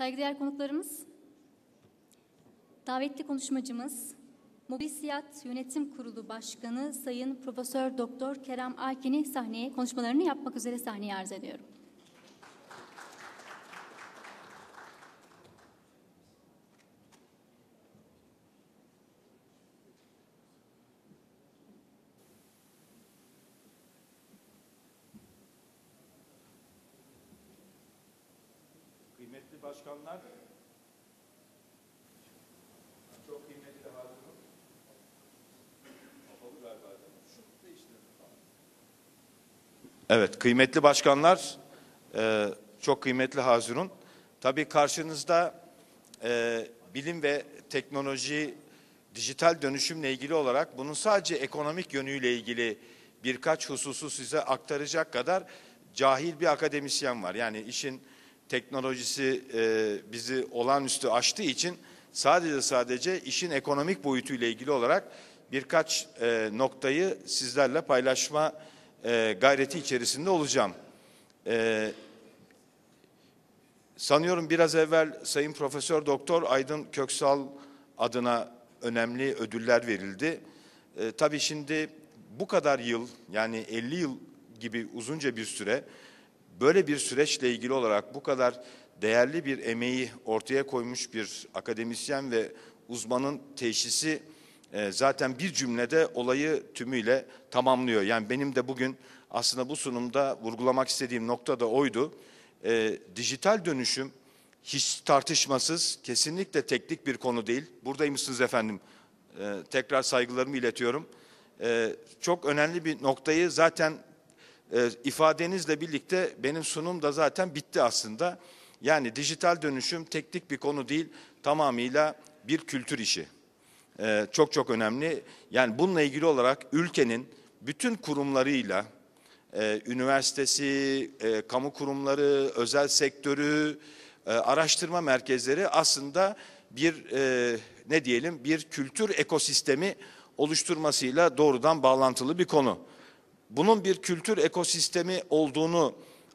Saygıdeğer konuklarımız, davetli konuşmacımız, Mobilisiyat Yönetim Kurulu Başkanı Sayın Profesör Doktor Kerem Akin'i sahneye konuşmalarını yapmak üzere sahneye arz ediyorum. başkanlar, çok kıymetli hazırım. Kapalı galiba. Şu Evet, kıymetli başkanlar, e, çok kıymetli Hazirun. Tabii karşınızda e, bilim ve teknoloji, dijital dönüşümle ilgili olarak bunun sadece ekonomik yönüyle ilgili birkaç hususu size aktaracak kadar cahil bir akademisyen var. Yani işin teknolojisi e, bizi olağanüstü aştığı için sadece sadece işin ekonomik boyutuyla ilgili olarak birkaç e, noktayı sizlerle paylaşma e, gayreti içerisinde olacağım. E, sanıyorum biraz evvel Sayın Profesör Doktor Aydın Köksal adına önemli ödüller verildi. E, tabii şimdi bu kadar yıl yani 50 yıl gibi uzunca bir süre Böyle bir süreçle ilgili olarak bu kadar değerli bir emeği ortaya koymuş bir akademisyen ve uzmanın teşhisi e, zaten bir cümlede olayı tümüyle tamamlıyor. Yani benim de bugün aslında bu sunumda vurgulamak istediğim nokta da oydu. E, dijital dönüşüm hiç tartışmasız, kesinlikle teknik bir konu değil. Buradaymışsınız efendim. E, tekrar saygılarımı iletiyorum. E, çok önemli bir noktayı zaten e, ifadenizle birlikte benim sunum da zaten bitti aslında. Yani dijital dönüşüm teknik bir konu değil, tamamıyla bir kültür işi. E, çok çok önemli. Yani bununla ilgili olarak ülkenin bütün kurumlarıyla, e, üniversitesi, e, kamu kurumları, özel sektörü, e, araştırma merkezleri aslında bir e, ne diyelim bir kültür ekosistemi oluşturmasıyla doğrudan bağlantılı bir konu bunun bir kültür ekosistemi olduğunu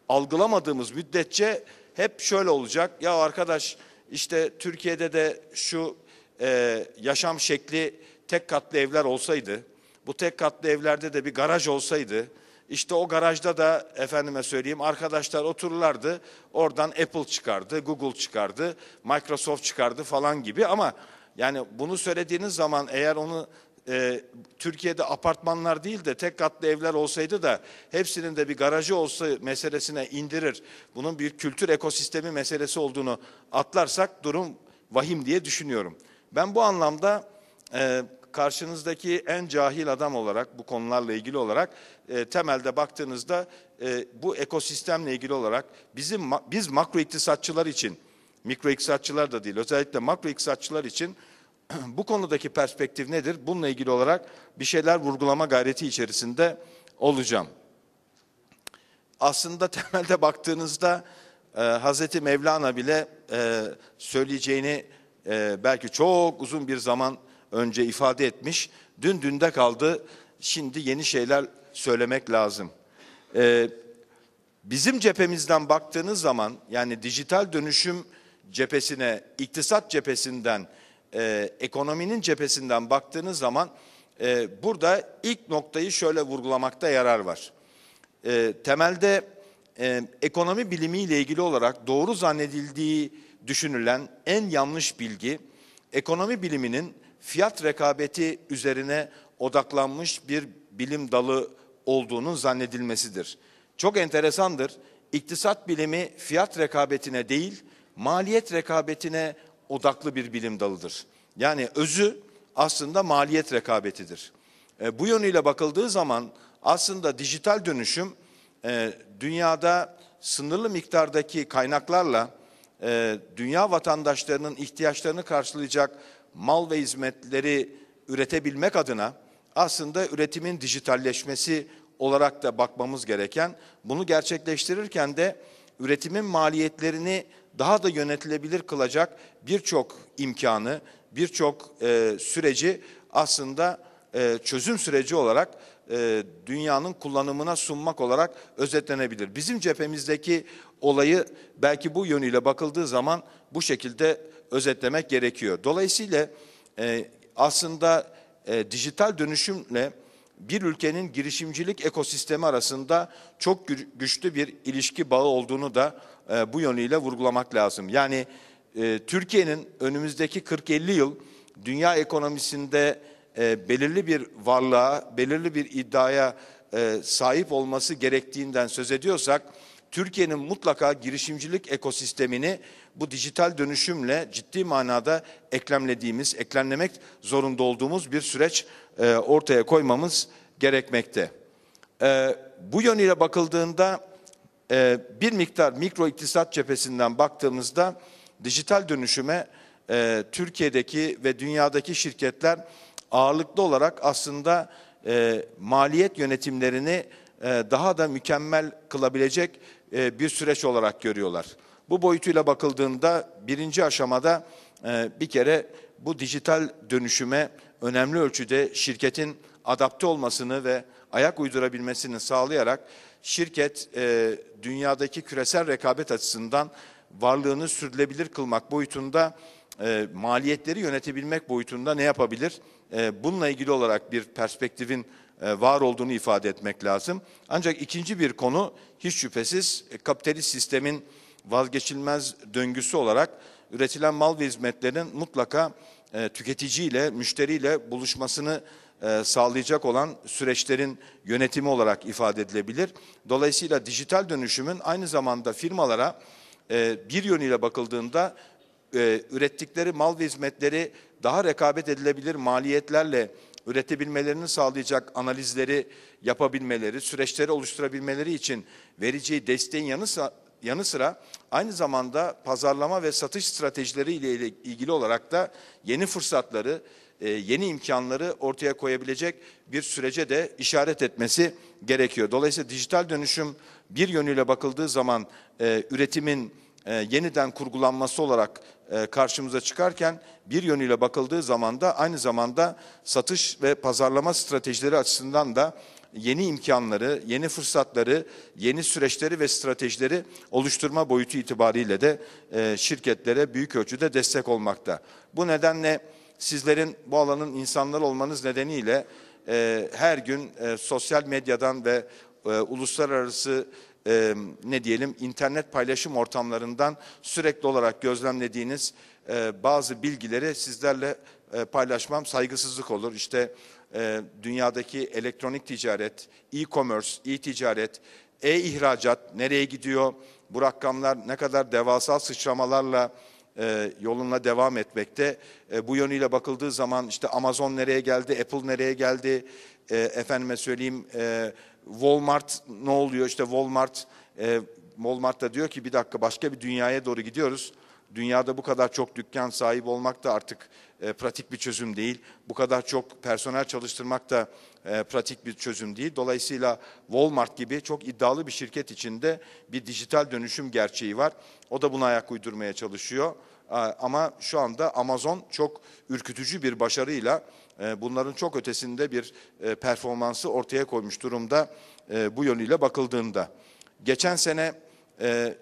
algılamadığımız müddetçe hep şöyle olacak. Ya arkadaş işte Türkiye'de de şu e, yaşam şekli tek katlı evler olsaydı, bu tek katlı evlerde de bir garaj olsaydı, işte o garajda da efendime söyleyeyim arkadaşlar otururlardı. Oradan Apple çıkardı, Google çıkardı, Microsoft çıkardı falan gibi ama yani bunu söylediğiniz zaman eğer onu e, Türkiye'de apartmanlar değil de tek katlı evler olsaydı da hepsinin de bir garajı olsa meselesine indirir. Bunun bir kültür ekosistemi meselesi olduğunu atlarsak durum vahim diye düşünüyorum. Ben bu anlamda e, karşınızdaki en cahil adam olarak bu konularla ilgili olarak e, temelde baktığınızda e, bu ekosistemle ilgili olarak bizim biz makro iktisatçılar için mikro iktisatçılar da değil özellikle makro iktisatçılar için bu konudaki perspektif nedir? Bununla ilgili olarak bir şeyler vurgulama gayreti içerisinde olacağım. Aslında temelde baktığınızda e, Hazreti Mevlana bile e, söyleyeceğini e, belki çok uzun bir zaman önce ifade etmiş. Dün dünde kaldı, şimdi yeni şeyler söylemek lazım. E, bizim cephemizden baktığınız zaman yani dijital dönüşüm cephesine, iktisat cephesinden e, ekonominin cephesinden baktığınız zaman e, burada ilk noktayı şöyle vurgulamakta yarar var. E, temelde e, ekonomi bilimiyle ilgili olarak doğru zannedildiği düşünülen en yanlış bilgi, ekonomi biliminin fiyat rekabeti üzerine odaklanmış bir bilim dalı olduğunun zannedilmesidir. Çok enteresandır. İktisat bilimi fiyat rekabetine değil, maliyet rekabetine odaklı bir bilim dalıdır. Yani özü aslında maliyet rekabetidir. E, bu yönüyle bakıldığı zaman aslında dijital dönüşüm e, dünyada sınırlı miktardaki kaynaklarla e, dünya vatandaşlarının ihtiyaçlarını karşılayacak mal ve hizmetleri üretebilmek adına aslında üretimin dijitalleşmesi olarak da bakmamız gereken, bunu gerçekleştirirken de üretimin maliyetlerini daha da yönetilebilir kılacak birçok imkanı, birçok e, süreci aslında e, çözüm süreci olarak e, dünyanın kullanımına sunmak olarak özetlenebilir. Bizim cephemizdeki olayı belki bu yönüyle bakıldığı zaman bu şekilde özetlemek gerekiyor. Dolayısıyla e, aslında e, dijital dönüşümle bir ülkenin girişimcilik ekosistemi arasında çok güçlü bir ilişki bağı olduğunu da e, bu yönüyle vurgulamak lazım. Yani e, Türkiye'nin önümüzdeki 40-50 yıl dünya ekonomisinde e, belirli bir varlığa, belirli bir iddiaya sahip olması gerektiğinden söz ediyorsak, Türkiye'nin mutlaka girişimcilik ekosistemini bu dijital dönüşümle ciddi manada eklemlediğimiz, eklemlemek zorunda olduğumuz bir süreç e, ortaya koymamız gerekmekte. E, bu yönüyle bakıldığında e, bir miktar mikro iktisat cephesinden baktığımızda dijital dönüşüme Türkiye'deki ve dünyadaki şirketler ağırlıklı olarak aslında maliyet yönetimlerini daha da mükemmel kılabilecek bir süreç olarak görüyorlar. Bu boyutuyla bakıldığında birinci aşamada bir kere bu dijital dönüşüme önemli ölçüde şirketin adapte olmasını ve ayak uydurabilmesini sağlayarak şirket e, dünyadaki küresel rekabet açısından varlığını sürdürülebilir kılmak boyutunda e, maliyetleri yönetebilmek boyutunda ne yapabilir? E, bununla ilgili olarak bir perspektifin e, var olduğunu ifade etmek lazım. Ancak ikinci bir konu hiç şüphesiz e, kapitalist sistemin vazgeçilmez döngüsü olarak üretilen mal ve hizmetlerin mutlaka e, tüketiciyle, müşteriyle buluşmasını e, sağlayacak olan süreçlerin yönetimi olarak ifade edilebilir. Dolayısıyla dijital dönüşümün aynı zamanda firmalara e, bir yönüyle bakıldığında e, ürettikleri mal ve hizmetleri daha rekabet edilebilir maliyetlerle üretebilmelerini sağlayacak analizleri yapabilmeleri, süreçleri oluşturabilmeleri için vereceği desteğin yanı yanı sıra aynı zamanda pazarlama ve satış stratejileri ile ilgili olarak da yeni fırsatları, e, yeni imkanları ortaya koyabilecek bir sürece de işaret etmesi gerekiyor. Dolayısıyla dijital dönüşüm bir yönüyle bakıldığı zaman e, üretimin e, yeniden kurgulanması olarak karşımıza çıkarken bir yönüyle bakıldığı zaman da aynı zamanda satış ve pazarlama stratejileri açısından da yeni imkanları, yeni fırsatları, yeni süreçleri ve stratejileri oluşturma boyutu itibariyle de e, şirketlere büyük ölçüde destek olmakta. Bu nedenle sizlerin bu alanın insanları olmanız nedeniyle e, her gün e, sosyal medyadan ve e, uluslararası e, ne diyelim internet paylaşım ortamlarından sürekli olarak gözlemlediğiniz e, bazı bilgileri sizlerle e, paylaşmam saygısızlık olur. İşte e, dünyadaki elektronik ticaret, e-commerce, e-ticaret, e-ihracat nereye gidiyor? Bu rakamlar ne kadar devasa sıçramalarla e, yoluna devam etmekte. E, bu yönüyle bakıldığı zaman işte Amazon nereye geldi, Apple nereye geldi, e, efendime söyleyeyim Walmart ne oluyor? İşte Walmart, e, Walmart da diyor ki bir dakika başka bir dünyaya doğru gidiyoruz. Dünyada bu kadar çok dükkan sahibi olmak da artık e, pratik bir çözüm değil. Bu kadar çok personel çalıştırmak da e, pratik bir çözüm değil. Dolayısıyla Walmart gibi çok iddialı bir şirket içinde bir dijital dönüşüm gerçeği var. O da buna ayak uydurmaya çalışıyor. E, ama şu anda Amazon çok ürkütücü bir başarıyla e, bunların çok ötesinde bir e, performansı ortaya koymuş durumda e, bu yönüyle bakıldığında. Geçen sene e,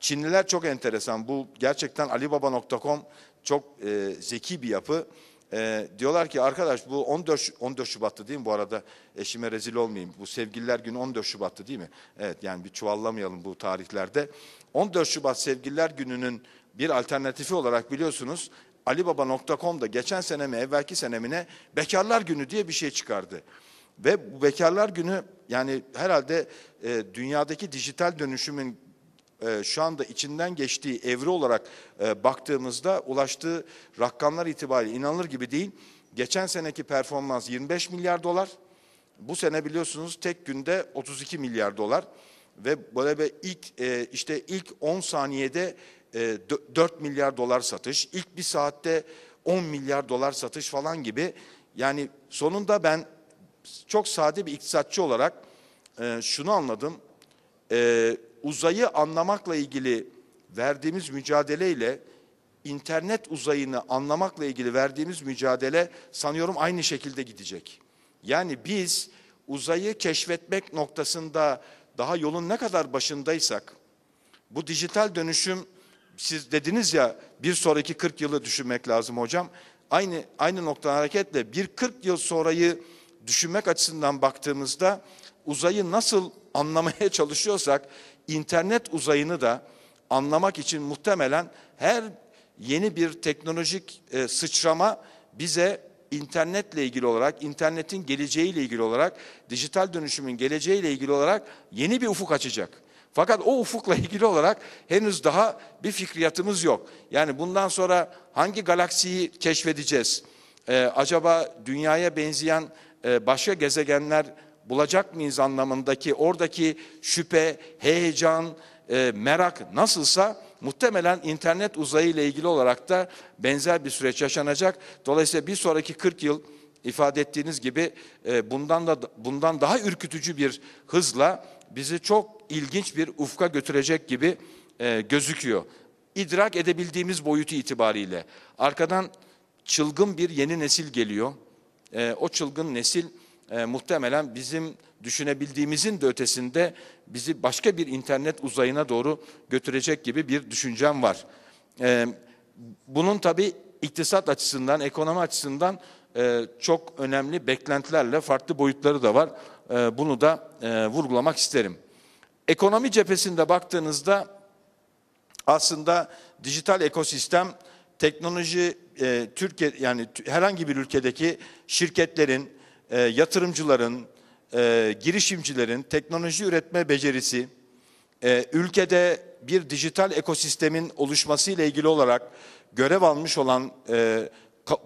Çinliler çok enteresan. Bu gerçekten alibaba.com çok e, zeki bir yapı. E, diyorlar ki arkadaş bu 14 14 Şubat'tı değil mi bu arada? Eşime rezil olmayayım. Bu sevgililer günü 14 Şubat'tı değil mi? Evet yani bir çuvallamayalım bu tarihlerde. 14 Şubat sevgililer gününün bir alternatifi olarak biliyorsunuz alibaba.com da geçen sene mi evvelki senemine bekarlar günü diye bir şey çıkardı. Ve bu bekarlar günü yani herhalde e, dünyadaki dijital dönüşümün e, şu anda içinden geçtiği evre olarak e, baktığımızda ulaştığı rakamlar itibariyle inanılır gibi değil. Geçen seneki performans 25 milyar dolar. Bu sene biliyorsunuz tek günde 32 milyar dolar ve böyle bir ilk e, işte ilk 10 saniyede e, 4 milyar dolar satış, ilk bir saatte 10 milyar dolar satış falan gibi. Yani sonunda ben çok sade bir iktisatçı olarak e, şunu anladım e, uzayı anlamakla ilgili verdiğimiz mücadeleyle internet uzayını anlamakla ilgili verdiğimiz mücadele sanıyorum aynı şekilde gidecek. Yani biz uzayı keşfetmek noktasında daha yolun ne kadar başındaysak bu dijital dönüşüm siz dediniz ya bir sonraki 40 yılı düşünmek lazım hocam. Aynı aynı noktadan hareketle bir 40 yıl sonrayı düşünmek açısından baktığımızda uzayı nasıl anlamaya çalışıyorsak internet uzayını da anlamak için muhtemelen her yeni bir teknolojik e, sıçrama bize internetle ilgili olarak, internetin geleceğiyle ilgili olarak, dijital dönüşümün geleceğiyle ilgili olarak yeni bir ufuk açacak. Fakat o ufukla ilgili olarak henüz daha bir fikriyatımız yok. Yani bundan sonra hangi galaksiyi keşfedeceğiz? Ee, acaba dünyaya benzeyen e, başka gezegenler bulacak mıyız anlamındaki oradaki şüphe, heyecan, e, merak nasılsa muhtemelen internet uzayı ile ilgili olarak da benzer bir süreç yaşanacak. Dolayısıyla bir sonraki 40 yıl ifade ettiğiniz gibi e, bundan da bundan daha ürkütücü bir hızla bizi çok ilginç bir ufka götürecek gibi e, gözüküyor. İdrak edebildiğimiz boyutu itibariyle arkadan çılgın bir yeni nesil geliyor. E, o çılgın nesil e, muhtemelen bizim düşünebildiğimizin de ötesinde bizi başka bir internet uzayına doğru götürecek gibi bir düşüncem var. E, bunun tabi iktisat açısından, ekonomi açısından e, çok önemli beklentilerle farklı boyutları da var. E, bunu da e, vurgulamak isterim. Ekonomi cephesinde baktığınızda aslında dijital ekosistem teknoloji e, Türkiye yani herhangi bir ülkedeki şirketlerin e, yatırımcıların, e, girişimcilerin teknoloji üretme becerisi, e, ülkede bir dijital ekosistemin oluşması ile ilgili olarak görev almış olan e,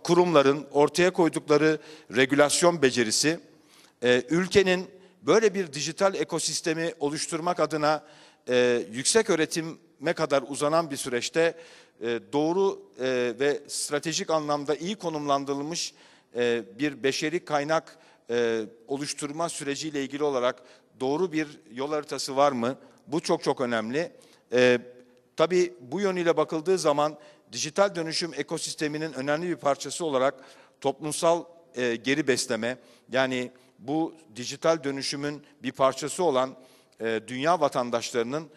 kurumların ortaya koydukları regülasyon becerisi, e, ülkenin böyle bir dijital ekosistemi oluşturmak adına e, yüksek öğretime kadar uzanan bir süreçte e, doğru e, ve stratejik anlamda iyi konumlandırılmış e, bir beşeri kaynak e, oluşturma süreciyle ilgili olarak doğru bir yol haritası var mı? Bu çok çok önemli. E, tabii bu yönüyle bakıldığı zaman dijital dönüşüm ekosisteminin önemli bir parçası olarak toplumsal e, geri besleme yani bu dijital dönüşümün bir parçası olan dünya vatandaşlarının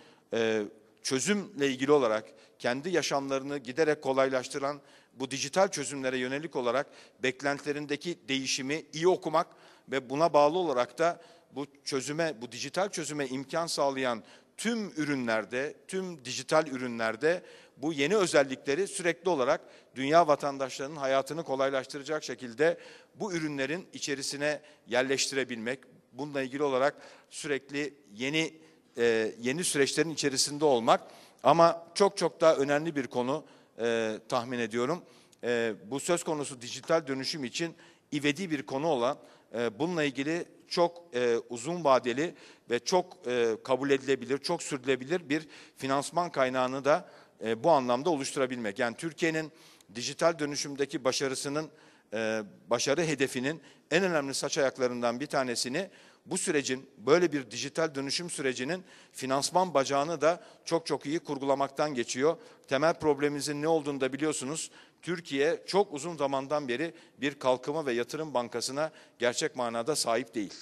çözümle ilgili olarak kendi yaşamlarını giderek kolaylaştıran bu dijital çözümlere yönelik olarak beklentilerindeki değişimi iyi okumak ve buna bağlı olarak da bu çözüme, bu dijital çözüme imkan sağlayan tüm ürünlerde, tüm dijital ürünlerde bu yeni özellikleri sürekli olarak dünya vatandaşlarının hayatını kolaylaştıracak şekilde bu ürünlerin içerisine yerleştirebilmek, bununla ilgili olarak sürekli yeni e, yeni süreçlerin içerisinde olmak ama çok çok daha önemli bir konu e, tahmin ediyorum. E, bu söz konusu dijital dönüşüm için ivedi bir konu olan e, bununla ilgili çok e, uzun vadeli ve çok e, kabul edilebilir, çok sürdürülebilir bir finansman kaynağını da e, bu anlamda oluşturabilmek. Yani Türkiye'nin dijital dönüşümdeki başarısının, e, başarı hedefinin en önemli saç ayaklarından bir tanesini bu sürecin böyle bir dijital dönüşüm sürecinin finansman bacağını da çok çok iyi kurgulamaktan geçiyor. Temel problemimizin ne olduğunu da biliyorsunuz. Türkiye çok uzun zamandan beri bir kalkınma ve yatırım bankasına gerçek manada sahip değil.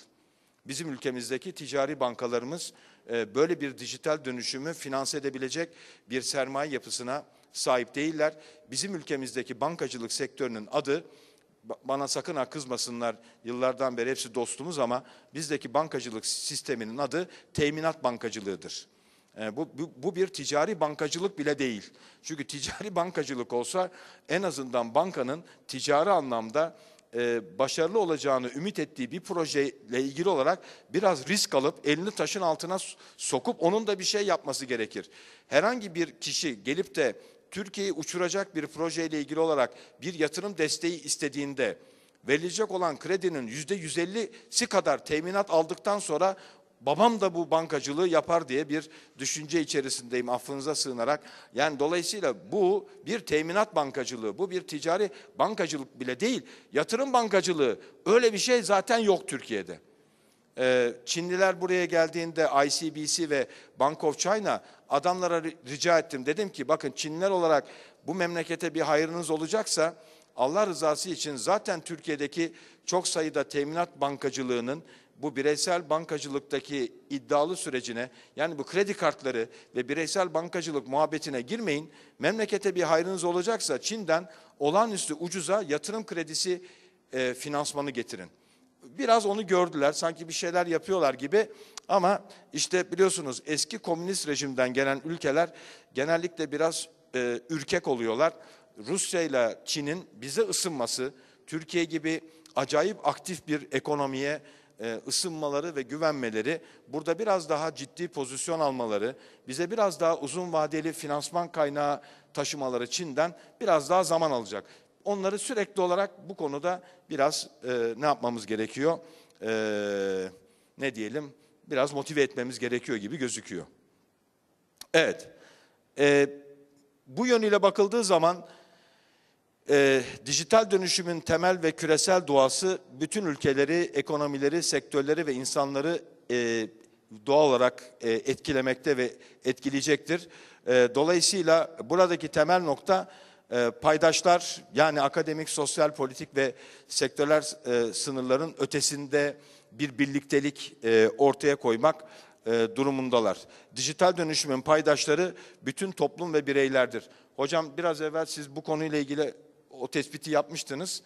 Bizim ülkemizdeki ticari bankalarımız e, böyle bir dijital dönüşümü finanse edebilecek bir sermaye yapısına sahip değiller. Bizim ülkemizdeki bankacılık sektörünün adı bana sakın ha kızmasınlar yıllardan beri hepsi dostumuz ama bizdeki bankacılık sisteminin adı teminat bankacılığıdır. E, bu, bu, bu bir ticari bankacılık bile değil. Çünkü ticari bankacılık olsa en azından bankanın ticari anlamda e, başarılı olacağını ümit ettiği bir projeyle ilgili olarak biraz risk alıp elini taşın altına sokup onun da bir şey yapması gerekir. Herhangi bir kişi gelip de Türkiye'yi uçuracak bir projeyle ilgili olarak bir yatırım desteği istediğinde verilecek olan kredinin yüzde yüz ellisi kadar teminat aldıktan sonra babam da bu bankacılığı yapar diye bir düşünce içerisindeyim affınıza sığınarak. Yani dolayısıyla bu bir teminat bankacılığı, bu bir ticari bankacılık bile değil. Yatırım bankacılığı öyle bir şey zaten yok Türkiye'de. Ee, Çinliler buraya geldiğinde ICBC ve Bank of China adamlara rica ettim. Dedim ki bakın Çinliler olarak bu memlekete bir hayrınız olacaksa Allah rızası için zaten Türkiye'deki çok sayıda teminat bankacılığının bu bireysel bankacılıktaki iddialı sürecine yani bu kredi kartları ve bireysel bankacılık muhabbetine girmeyin. Memlekete bir hayrınız olacaksa Çin'den olağanüstü ucuza yatırım kredisi e, finansmanı getirin biraz onu gördüler. Sanki bir şeyler yapıyorlar gibi ama işte biliyorsunuz eski komünist rejimden gelen ülkeler genellikle biraz e, ürkek oluyorlar. Rusya ile Çin'in bize ısınması, Türkiye gibi acayip aktif bir ekonomiye e, ısınmaları ve güvenmeleri, burada biraz daha ciddi pozisyon almaları, bize biraz daha uzun vadeli finansman kaynağı taşımaları Çin'den biraz daha zaman alacak onları sürekli olarak bu konuda biraz e, ne yapmamız gerekiyor? E, ne diyelim? Biraz motive etmemiz gerekiyor gibi gözüküyor. Evet. E, bu yönüyle bakıldığı zaman e, dijital dönüşümün temel ve küresel doğası bütün ülkeleri, ekonomileri, sektörleri ve insanları e, doğal olarak e, etkilemekte ve etkileyecektir. E, dolayısıyla buradaki temel nokta ee, paydaşlar yani akademik, sosyal, politik ve sektörler e, sınırların ötesinde bir birliktelik e, ortaya koymak e, durumundalar. Dijital dönüşümün paydaşları bütün toplum ve bireylerdir. Hocam biraz evvel siz bu konuyla ilgili o tespiti yapmıştınız.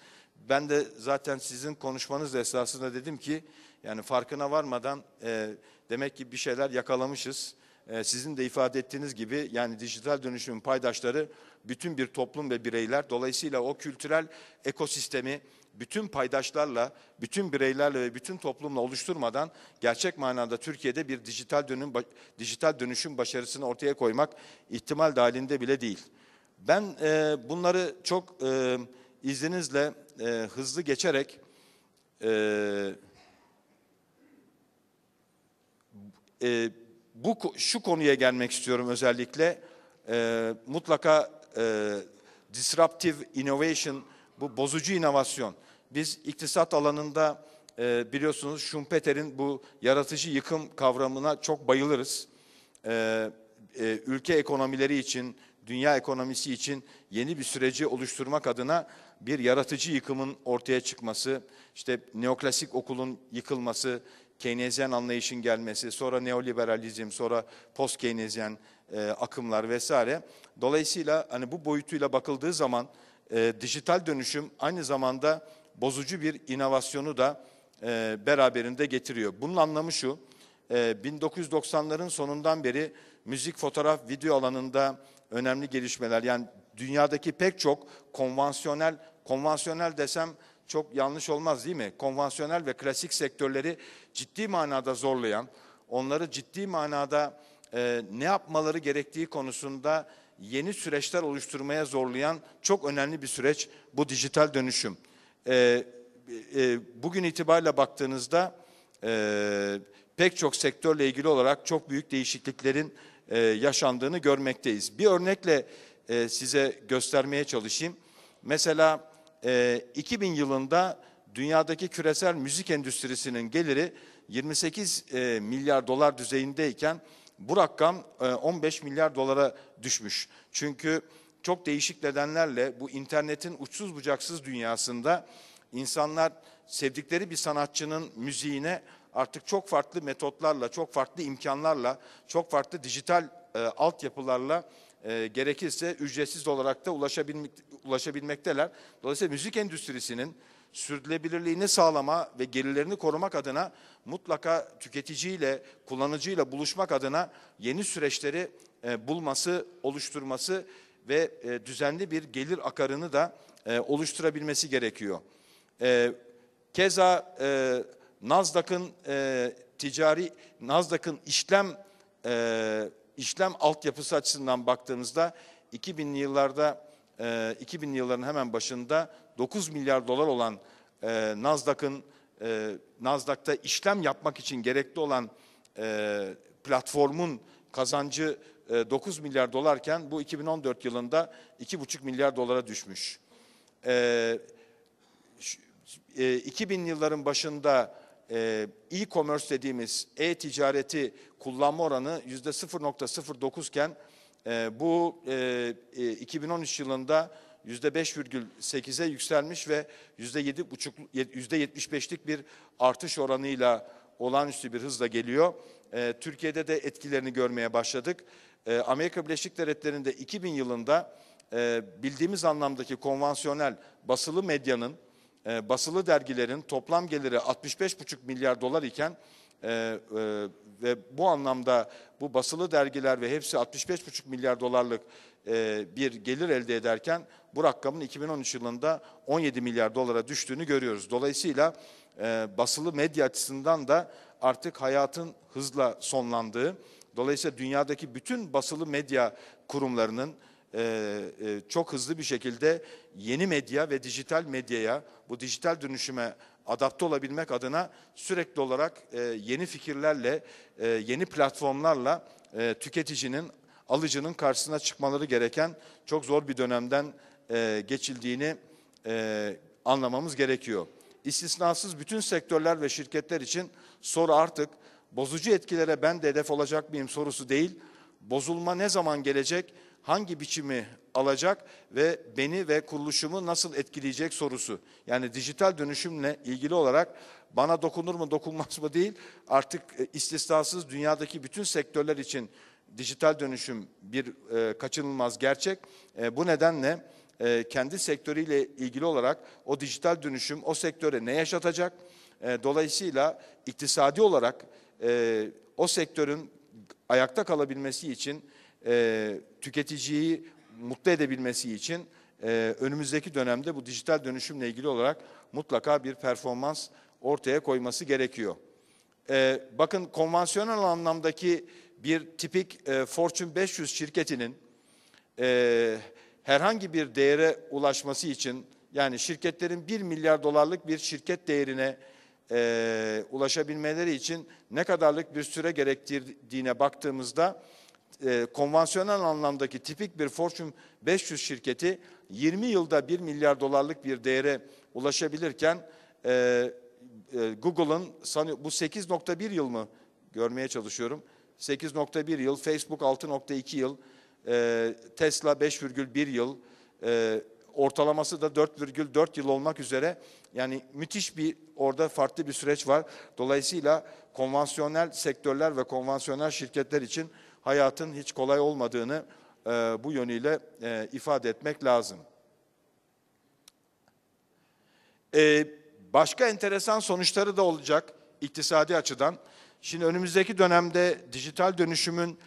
Ben de zaten sizin konuşmanız esasında dedim ki yani farkına varmadan e, demek ki bir şeyler yakalamışız. Ee, sizin de ifade ettiğiniz gibi yani dijital dönüşümün paydaşları bütün bir toplum ve bireyler. Dolayısıyla o kültürel ekosistemi bütün paydaşlarla, bütün bireylerle ve bütün toplumla oluşturmadan gerçek manada Türkiye'de bir dijital dönüm dijital dönüşüm başarısını ortaya koymak ihtimal dahilinde bile değil. Ben e, bunları çok e, izninizle e, hızlı geçerek e, e, bu şu konuya gelmek istiyorum özellikle. E, mutlaka e, disruptive innovation, bu bozucu inovasyon. Biz iktisat alanında e, biliyorsunuz Schumpeter'in bu yaratıcı yıkım kavramına çok bayılırız. E, e, ülke ekonomileri için, dünya ekonomisi için yeni bir süreci oluşturmak adına bir yaratıcı yıkımın ortaya çıkması, işte neoklasik okulun yıkılması, Keynesyen anlayışın gelmesi, sonra neoliberalizm, sonra post Keynesyen e, akımlar vesaire. Dolayısıyla hani bu boyutuyla bakıldığı zaman e, dijital dönüşüm aynı zamanda bozucu bir inovasyonu da e, beraberinde getiriyor. Bunun anlamı şu, e, 1990'ların sonundan beri müzik, fotoğraf, video alanında önemli gelişmeler yani dünyadaki pek çok konvansiyonel, konvansiyonel desem çok yanlış olmaz değil mi? Konvansiyonel ve klasik sektörleri ciddi manada zorlayan, onları ciddi manada e, ne yapmaları gerektiği konusunda yeni süreçler oluşturmaya zorlayan çok önemli bir süreç bu dijital dönüşüm. E, e, bugün itibariyle baktığınızda e, pek çok sektörle ilgili olarak çok büyük değişikliklerin e, yaşandığını görmekteyiz. Bir örnekle e, size göstermeye çalışayım. Mesela e, ee, 2000 yılında dünyadaki küresel müzik endüstrisinin geliri 28 e, milyar dolar düzeyindeyken bu rakam e, 15 milyar dolara düşmüş. Çünkü çok değişik nedenlerle bu internetin uçsuz bucaksız dünyasında insanlar sevdikleri bir sanatçının müziğine artık çok farklı metotlarla, çok farklı imkanlarla, çok farklı dijital e, altyapılarla e, gerekirse ücretsiz olarak da ulaşabilmek, ulaşabilmekteler. Dolayısıyla müzik endüstrisinin sürdürülebilirliğini sağlama ve gelirlerini korumak adına mutlaka tüketiciyle, kullanıcıyla buluşmak adına yeni süreçleri e, bulması, oluşturması ve e, düzenli bir gelir akarını da e, oluşturabilmesi gerekiyor. E, keza e, Nasdaq'ın e, ticari, Nasdaq'ın işlem e, işlem altyapısı açısından baktığımızda 2000'li yıllarda e, 2000 yılların hemen başında 9 milyar dolar olan e, Nasdaq'ın e, Nasdaq'ta işlem yapmak için gerekli olan e, platformun kazancı 9 milyar dolarken bu 2014 yılında 2,5 milyar dolara düşmüş. E, 2000 yılların başında e-commerce dediğimiz e-ticareti kullanma oranı %0.09 iken ee, bu 2013 e, e, yılında %5,8'e yükselmiş ve %75'lik bir artış oranıyla olağanüstü bir hızla geliyor. Ee, Türkiye'de de etkilerini görmeye başladık. E, Amerika Birleşik Devletleri'nde 2000 yılında e, bildiğimiz anlamdaki konvansiyonel basılı medyanın, basılı dergilerin toplam geliri 65,5 milyar dolar iken e, e, ve bu anlamda bu basılı dergiler ve hepsi 65,5 milyar dolarlık e, bir gelir elde ederken bu rakamın 2013 yılında 17 milyar dolara düştüğünü görüyoruz. Dolayısıyla e, basılı medya açısından da artık hayatın hızla sonlandığı, dolayısıyla dünyadaki bütün basılı medya kurumlarının e, e, çok hızlı bir şekilde yeni medya ve dijital medyaya, bu dijital dönüşüme adapte olabilmek adına sürekli olarak e, yeni fikirlerle, e, yeni platformlarla e, tüketicinin, alıcının karşısına çıkmaları gereken çok zor bir dönemden e, geçildiğini e, anlamamız gerekiyor. İstisnasız bütün sektörler ve şirketler için soru artık bozucu etkilere ben de hedef olacak mıyım sorusu değil, bozulma ne zaman gelecek hangi biçimi alacak ve beni ve kuruluşumu nasıl etkileyecek sorusu. Yani dijital dönüşümle ilgili olarak bana dokunur mu dokunmaz mı değil artık e, istisnasız dünyadaki bütün sektörler için dijital dönüşüm bir e, kaçınılmaz gerçek. E, bu nedenle e, kendi sektörüyle ilgili olarak o dijital dönüşüm o sektöre ne yaşatacak? E, dolayısıyla iktisadi olarak e, o sektörün ayakta kalabilmesi için e, tüketiciyi mutlu edebilmesi için e, önümüzdeki dönemde bu dijital dönüşümle ilgili olarak mutlaka bir performans ortaya koyması gerekiyor. E, bakın konvansiyonel anlamdaki bir tipik e, Fortune 500 şirketinin e, herhangi bir değere ulaşması için yani şirketlerin 1 milyar dolarlık bir şirket değerine e, ulaşabilmeleri için ne kadarlık bir süre gerektirdiğine baktığımızda e, konvansiyonel anlamdaki tipik bir Fortune 500 şirketi 20 yılda 1 milyar dolarlık bir değere ulaşabilirken e, e, Google'ın bu 8.1 yıl mı görmeye çalışıyorum. 8.1 yıl, Facebook 6.2 yıl, e, Tesla 5.1 yıl, e, ortalaması da 4,4 yıl olmak üzere yani müthiş bir orada farklı bir süreç var. Dolayısıyla konvansiyonel sektörler ve konvansiyonel şirketler için hayatın hiç kolay olmadığını e, bu yönüyle e, ifade etmek lazım. E, başka enteresan sonuçları da olacak iktisadi açıdan. Şimdi önümüzdeki dönemde dijital dönüşümün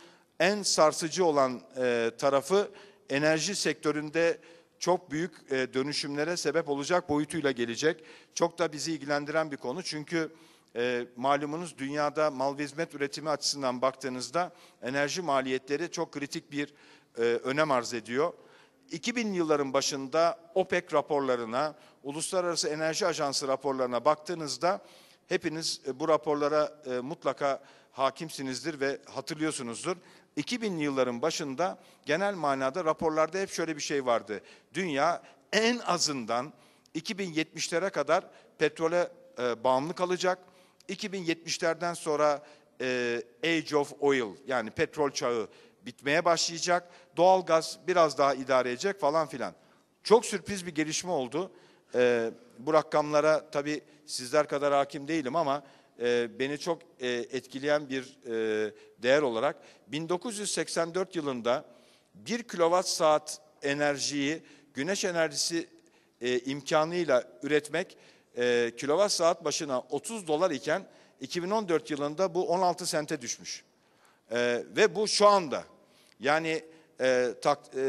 en sarsıcı olan e, tarafı enerji sektöründe çok büyük e, dönüşümlere sebep olacak boyutuyla gelecek. Çok da bizi ilgilendiren bir konu çünkü e, malumunuz dünyada mal ve hizmet üretimi açısından baktığınızda enerji maliyetleri çok kritik bir e, önem arz ediyor. 2000 yılların başında OPEC raporlarına, Uluslararası Enerji Ajansı raporlarına baktığınızda hepiniz e, bu raporlara e, mutlaka hakimsinizdir ve hatırlıyorsunuzdur. 2000 yılların başında genel manada raporlarda hep şöyle bir şey vardı. Dünya en azından 2070'lere kadar petrole e, bağımlı kalacak 2070'lerden sonra e, Age of Oil yani petrol çağı bitmeye başlayacak. Doğalgaz biraz daha idare edecek falan filan. Çok sürpriz bir gelişme oldu. E, bu rakamlara tabii sizler kadar hakim değilim ama e, beni çok e, etkileyen bir e, değer olarak 1984 yılında 1 kilowatt saat enerjiyi güneş enerjisi e, imkanıyla üretmek e, kilowatt saat başına 30 dolar iken 2014 yılında bu 16 sente düşmüş. E, ve bu şu anda yani e, tak, e,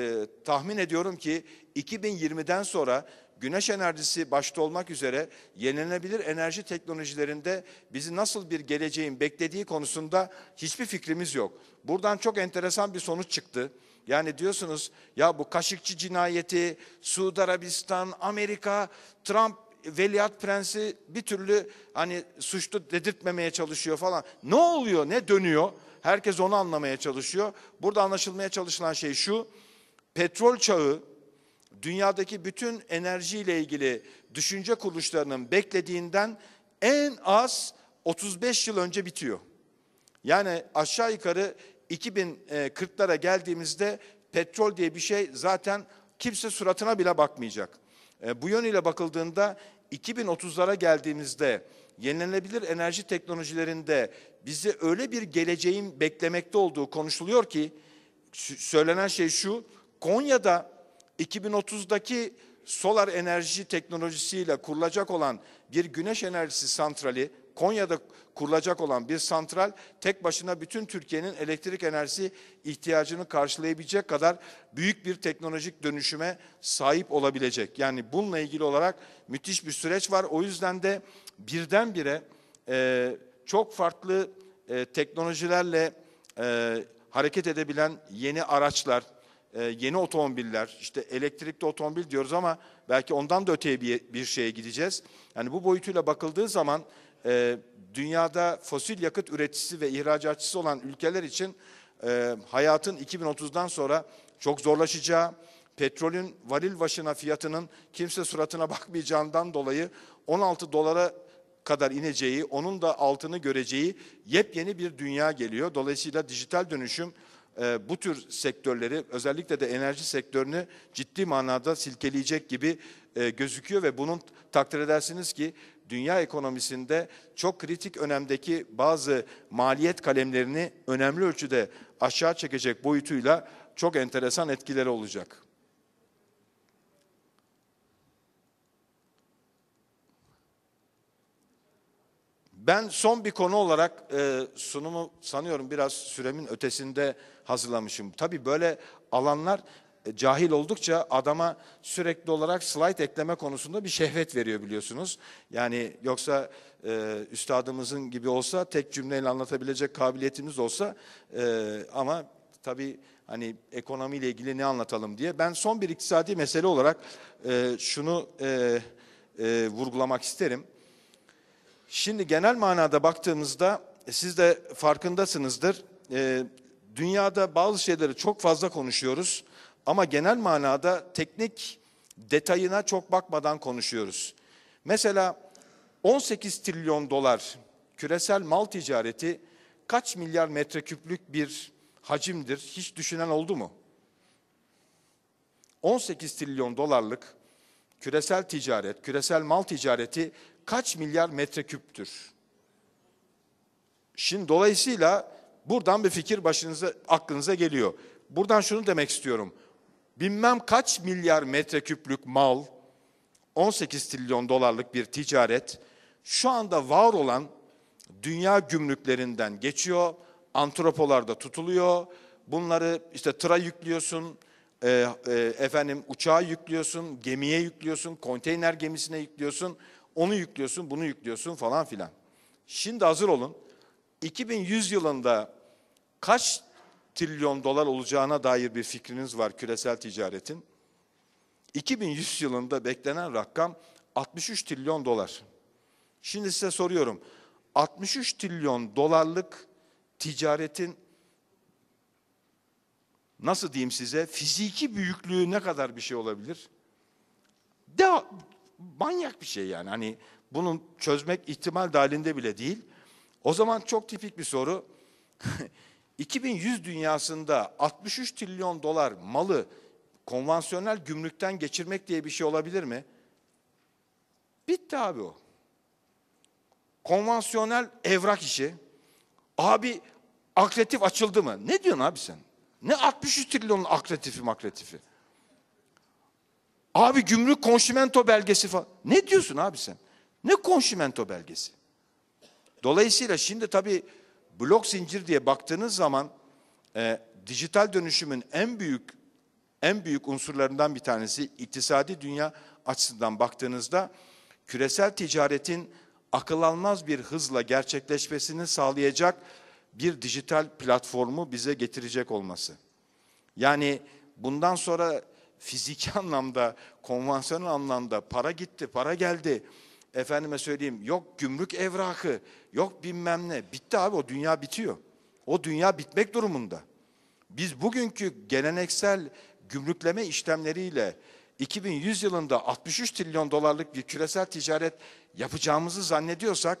e, tahmin ediyorum ki 2020'den sonra güneş enerjisi başta olmak üzere yenilenebilir enerji teknolojilerinde bizi nasıl bir geleceğin beklediği konusunda hiçbir fikrimiz yok. Buradan çok enteresan bir sonuç çıktı. Yani diyorsunuz ya bu Kaşıkçı cinayeti, Suudi Arabistan, Amerika, Trump veliaht prensi bir türlü hani suçlu dedirtmemeye çalışıyor falan. Ne oluyor, ne dönüyor? Herkes onu anlamaya çalışıyor. Burada anlaşılmaya çalışılan şey şu, petrol çağı dünyadaki bütün enerjiyle ilgili düşünce kuruluşlarının beklediğinden en az 35 yıl önce bitiyor. Yani aşağı yukarı 2040'lara e, geldiğimizde petrol diye bir şey zaten kimse suratına bile bakmayacak. E, bu yönüyle bakıldığında 2030'lara geldiğimizde yenilenebilir enerji teknolojilerinde bizi öyle bir geleceğin beklemekte olduğu konuşuluyor ki söylenen şey şu Konya'da 2030'daki solar enerji teknolojisiyle kurulacak olan bir güneş enerjisi santrali Konya'da kurulacak olan bir santral tek başına bütün Türkiye'nin elektrik enerjisi ihtiyacını karşılayabilecek kadar büyük bir teknolojik dönüşüme sahip olabilecek. Yani bununla ilgili olarak müthiş bir süreç var. O yüzden de birdenbire e, çok farklı e, teknolojilerle e, hareket edebilen yeni araçlar, e, yeni otomobiller, işte elektrikli otomobil diyoruz ama belki ondan da öteye bir, bir şeye gideceğiz. Yani bu boyutuyla bakıldığı zaman ee, dünyada fosil yakıt üreticisi ve ihracatçısı olan ülkeler için e, hayatın 2030'dan sonra çok zorlaşacağı, petrolün varil başına fiyatının kimse suratına bakmayacağından dolayı 16 dolara kadar ineceği, onun da altını göreceği yepyeni bir dünya geliyor. Dolayısıyla dijital dönüşüm e, bu tür sektörleri özellikle de enerji sektörünü ciddi manada silkeleyecek gibi e, gözüküyor ve bunun takdir edersiniz ki dünya ekonomisinde çok kritik önemdeki bazı maliyet kalemlerini önemli ölçüde aşağı çekecek boyutuyla çok enteresan etkileri olacak. Ben son bir konu olarak e, sunumu sanıyorum biraz süremin ötesinde hazırlamışım. Tabii böyle alanlar e, cahil oldukça adama sürekli olarak slide ekleme konusunda bir şehvet veriyor biliyorsunuz. Yani yoksa e, üstadımızın gibi olsa tek cümleyle anlatabilecek kabiliyetimiz olsa e, ama tabii hani ekonomiyle ilgili ne anlatalım diye. Ben son bir iktisadi mesele olarak e, şunu e, e, vurgulamak isterim. Şimdi genel manada baktığımızda siz de farkındasınızdır. E, dünyada bazı şeyleri çok fazla konuşuyoruz ama genel manada teknik detayına çok bakmadan konuşuyoruz. Mesela 18 trilyon dolar küresel mal ticareti kaç milyar metreküplük bir hacimdir hiç düşünen oldu mu? 18 trilyon dolarlık küresel ticaret, küresel mal ticareti kaç milyar metreküptür? Şimdi dolayısıyla buradan bir fikir başınıza aklınıza geliyor. Buradan şunu demek istiyorum bilmem kaç milyar metreküplük mal, 18 trilyon dolarlık bir ticaret şu anda var olan dünya gümrüklerinden geçiyor, antropolarda tutuluyor. Bunları işte tıra yüklüyorsun, e, e, efendim uçağa yüklüyorsun, gemiye yüklüyorsun, konteyner gemisine yüklüyorsun, onu yüklüyorsun, bunu yüklüyorsun falan filan. Şimdi hazır olun. 2100 yılında kaç trilyon dolar olacağına dair bir fikriniz var küresel ticaretin. 2100 yılında beklenen rakam 63 trilyon dolar. Şimdi size soruyorum. 63 trilyon dolarlık ticaretin nasıl diyeyim size fiziki büyüklüğü ne kadar bir şey olabilir? De manyak bir şey yani. Hani bunun çözmek ihtimal dahilinde bile değil. O zaman çok tipik bir soru. 2100 dünyasında 63 trilyon dolar malı konvansiyonel gümrükten geçirmek diye bir şey olabilir mi? Bitti abi o. Konvansiyonel evrak işi. Abi akretif açıldı mı? Ne diyorsun abi sen? Ne 63 trilyonun akretifi makretifi? Abi gümrük konşimento belgesi falan. Ne diyorsun abi sen? Ne konşimento belgesi? Dolayısıyla şimdi tabii blok zincir diye baktığınız zaman e, dijital dönüşümün en büyük en büyük unsurlarından bir tanesi iktisadi dünya açısından baktığınızda küresel ticaretin akıl almaz bir hızla gerçekleşmesini sağlayacak bir dijital platformu bize getirecek olması. Yani bundan sonra fiziki anlamda, konvansiyonel anlamda para gitti, para geldi efendime söyleyeyim yok gümrük evrakı, yok bilmem ne. Bitti abi o dünya bitiyor. O dünya bitmek durumunda. Biz bugünkü geleneksel gümrükleme işlemleriyle 2100 yılında 63 trilyon dolarlık bir küresel ticaret yapacağımızı zannediyorsak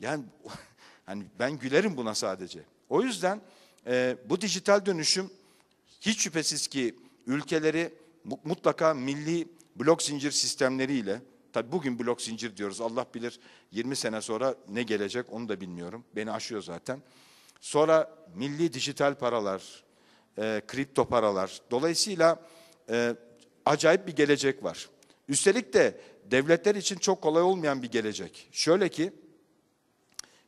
yani hani ben gülerim buna sadece. O yüzden e, bu dijital dönüşüm hiç şüphesiz ki ülkeleri mutlaka milli blok zincir sistemleriyle Tabi bugün blok zincir diyoruz. Allah bilir 20 sene sonra ne gelecek onu da bilmiyorum. Beni aşıyor zaten. Sonra milli dijital paralar, e, kripto paralar. Dolayısıyla e, acayip bir gelecek var. Üstelik de devletler için çok kolay olmayan bir gelecek. Şöyle ki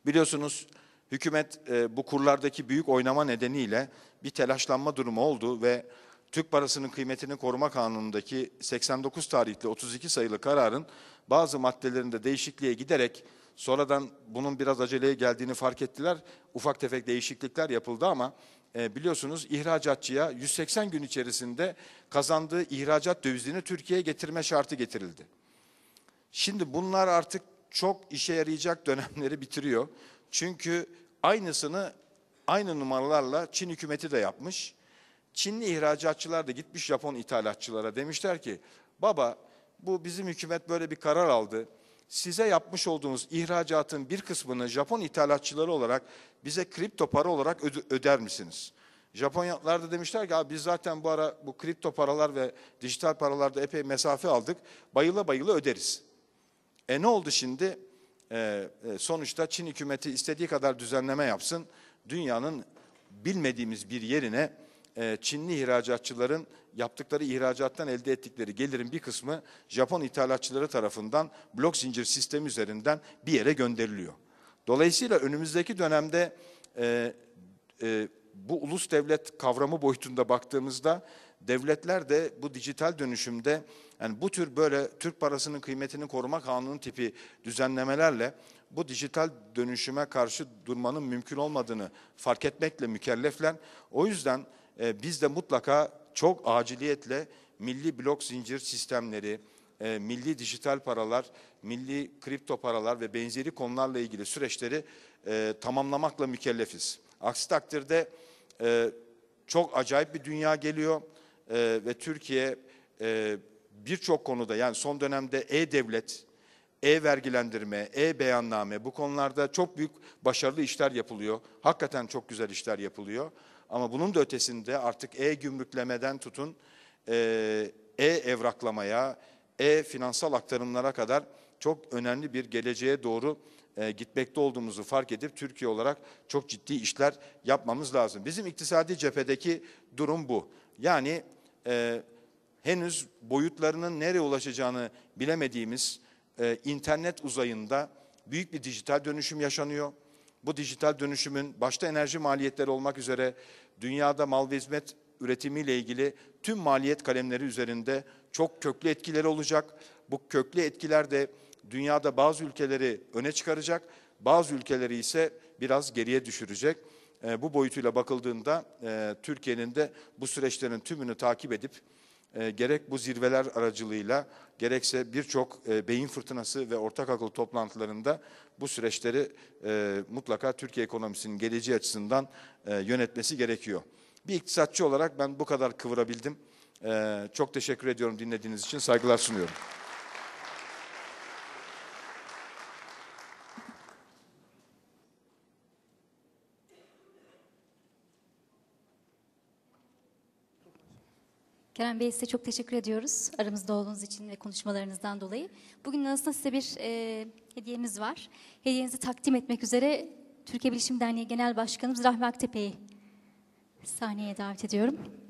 biliyorsunuz hükümet e, bu kurlardaki büyük oynama nedeniyle bir telaşlanma durumu oldu ve Türk parasının kıymetini koruma kanunundaki 89 tarihli 32 sayılı kararın bazı maddelerinde değişikliğe giderek sonradan bunun biraz aceleye geldiğini fark ettiler. Ufak tefek değişiklikler yapıldı ama e, biliyorsunuz ihracatçıya 180 gün içerisinde kazandığı ihracat dövizini Türkiye'ye getirme şartı getirildi. Şimdi bunlar artık çok işe yarayacak dönemleri bitiriyor. Çünkü aynısını aynı numaralarla Çin hükümeti de yapmış. Çinli ihracatçılar da gitmiş Japon ithalatçılara demişler ki baba bu bizim hükümet böyle bir karar aldı. Size yapmış olduğunuz ihracatın bir kısmını Japon ithalatçıları olarak bize kripto para olarak öder misiniz? Japonlar da demişler ki biz zaten bu ara bu kripto paralar ve dijital paralarda epey mesafe aldık. Bayıla bayıla öderiz. E ne oldu şimdi? E, e sonuçta Çin hükümeti istediği kadar düzenleme yapsın. Dünyanın bilmediğimiz bir yerine e, Çinli ihracatçıların yaptıkları ihracattan elde ettikleri gelirin bir kısmı Japon ithalatçıları tarafından blok zincir sistemi üzerinden bir yere gönderiliyor. Dolayısıyla önümüzdeki dönemde e, e, bu ulus devlet kavramı boyutunda baktığımızda devletler de bu dijital dönüşümde yani bu tür böyle Türk parasının kıymetini koruma kanunu tipi düzenlemelerle bu dijital dönüşüme karşı durmanın mümkün olmadığını fark etmekle mükellefler. O yüzden ee, biz de mutlaka çok aciliyetle milli blok zincir sistemleri, e, milli dijital paralar, milli kripto paralar ve benzeri konularla ilgili süreçleri e, tamamlamakla mükellefiz. Aksi takdirde e, çok acayip bir dünya geliyor ve Türkiye birçok konuda yani son dönemde e-devlet, e-vergilendirme, e-beyanname bu konularda çok büyük başarılı işler yapılıyor. Hakikaten çok güzel işler yapılıyor. Ama bunun da ötesinde artık e-gümrüklemeden tutun e, e-evraklamaya, e-finansal aktarımlara kadar çok önemli bir geleceğe doğru e, gitmekte olduğumuzu fark edip Türkiye olarak çok ciddi işler yapmamız lazım. Bizim iktisadi cephedeki durum bu. Yani e, henüz boyutlarının nereye ulaşacağını bilemediğimiz e, internet uzayında büyük bir dijital dönüşüm yaşanıyor. Bu dijital dönüşümün başta enerji maliyetleri olmak üzere dünyada mal ve hizmet üretimiyle ilgili tüm maliyet kalemleri üzerinde çok köklü etkileri olacak. Bu köklü etkiler de dünyada bazı ülkeleri öne çıkaracak, bazı ülkeleri ise biraz geriye düşürecek. E, bu boyutuyla bakıldığında e, Türkiye'nin de bu süreçlerin tümünü takip edip e, gerek bu zirveler aracılığıyla gerekse birçok e, beyin fırtınası ve ortak akıl toplantılarında bu süreçleri e, mutlaka Türkiye ekonomisinin geleceği açısından e, yönetmesi gerekiyor. Bir iktisatçı olarak ben bu kadar kıvırabildim. E, çok teşekkür ediyorum dinlediğiniz için saygılar sunuyorum. Kerem Bey size çok teşekkür ediyoruz aramızda olduğunuz için ve konuşmalarınızdan dolayı. Bugün aslında size bir e, hediyemiz var. Hediyenizi takdim etmek üzere Türkiye Bilişim Derneği Genel Başkanımız Rahmi Aktepe'yi sahneye davet ediyorum.